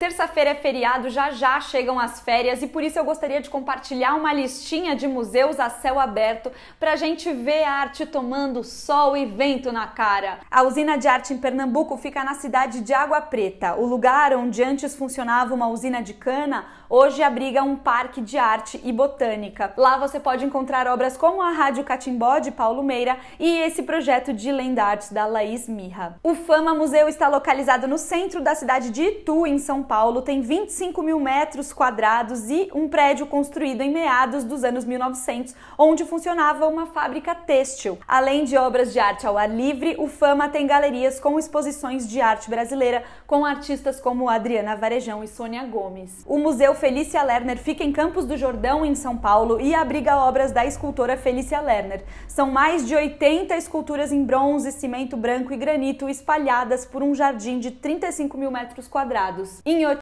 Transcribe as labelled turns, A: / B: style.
A: Terça-feira é feriado, já já chegam as férias e por isso eu gostaria de compartilhar uma listinha de museus a céu aberto para a gente ver a arte tomando sol e vento na cara. A usina de arte em Pernambuco fica na cidade de Água Preta. O lugar onde antes funcionava uma usina de cana, hoje abriga um parque de arte e botânica. Lá você pode encontrar obras como a Rádio Catimbó de Paulo Meira e esse projeto de Lenda arte da Laís Mirra. O Fama Museu está localizado no centro da cidade de Itu, em São Paulo tem 25 mil metros quadrados e um prédio construído em meados dos anos 1900, onde funcionava uma fábrica têxtil. Além de obras de arte ao ar livre, o Fama tem galerias com exposições de arte brasileira, com artistas como Adriana Varejão e Sônia Gomes. O Museu Felícia Lerner fica em Campos do Jordão, em São Paulo, e abriga obras da escultora Felícia Lerner. São mais de 80 esculturas em bronze, cimento branco e granito espalhadas por um jardim de 35 mil metros quadrados. Em